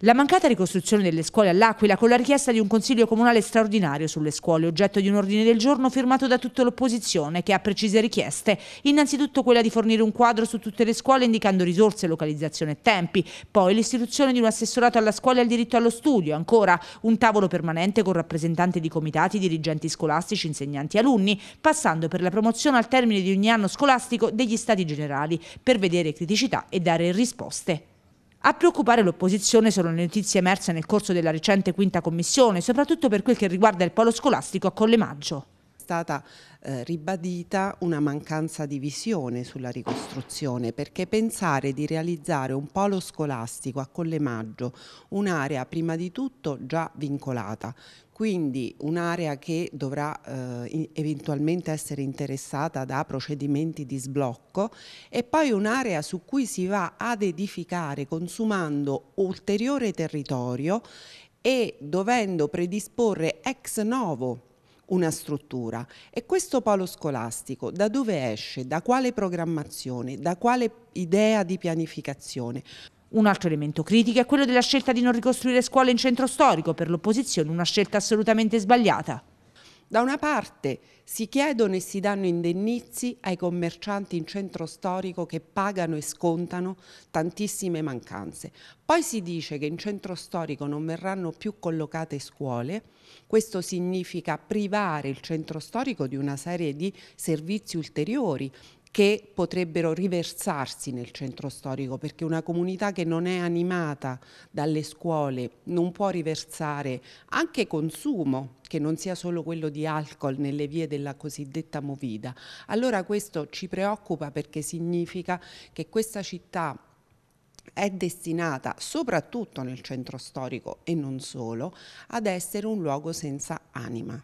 La mancata ricostruzione delle scuole all'Aquila con la richiesta di un consiglio comunale straordinario sulle scuole, oggetto di un ordine del giorno firmato da tutta l'opposizione che ha precise richieste, innanzitutto quella di fornire un quadro su tutte le scuole indicando risorse, localizzazione e tempi, poi l'istituzione di un assessorato alla scuola e al diritto allo studio, ancora un tavolo permanente con rappresentanti di comitati, dirigenti scolastici, insegnanti e alunni, passando per la promozione al termine di ogni anno scolastico degli stati generali per vedere criticità e dare risposte. A preoccupare l'opposizione sono le notizie emerse nel corso della recente quinta commissione, soprattutto per quel che riguarda il polo scolastico a Collemaggio stata eh, ribadita una mancanza di visione sulla ricostruzione, perché pensare di realizzare un polo scolastico a Collemaggio, un'area prima di tutto già vincolata, quindi un'area che dovrà eh, eventualmente essere interessata da procedimenti di sblocco e poi un'area su cui si va ad edificare consumando ulteriore territorio e dovendo predisporre ex novo una struttura. E questo polo scolastico da dove esce? Da quale programmazione? Da quale idea di pianificazione? Un altro elemento critico è quello della scelta di non ricostruire scuole in centro storico, per l'opposizione una scelta assolutamente sbagliata. Da una parte si chiedono e si danno indennizi ai commercianti in centro storico che pagano e scontano tantissime mancanze. Poi si dice che in centro storico non verranno più collocate scuole. Questo significa privare il centro storico di una serie di servizi ulteriori che potrebbero riversarsi nel centro storico, perché una comunità che non è animata dalle scuole non può riversare anche consumo, che non sia solo quello di alcol nelle vie della cosiddetta movida. Allora questo ci preoccupa perché significa che questa città è destinata, soprattutto nel centro storico e non solo, ad essere un luogo senza anima.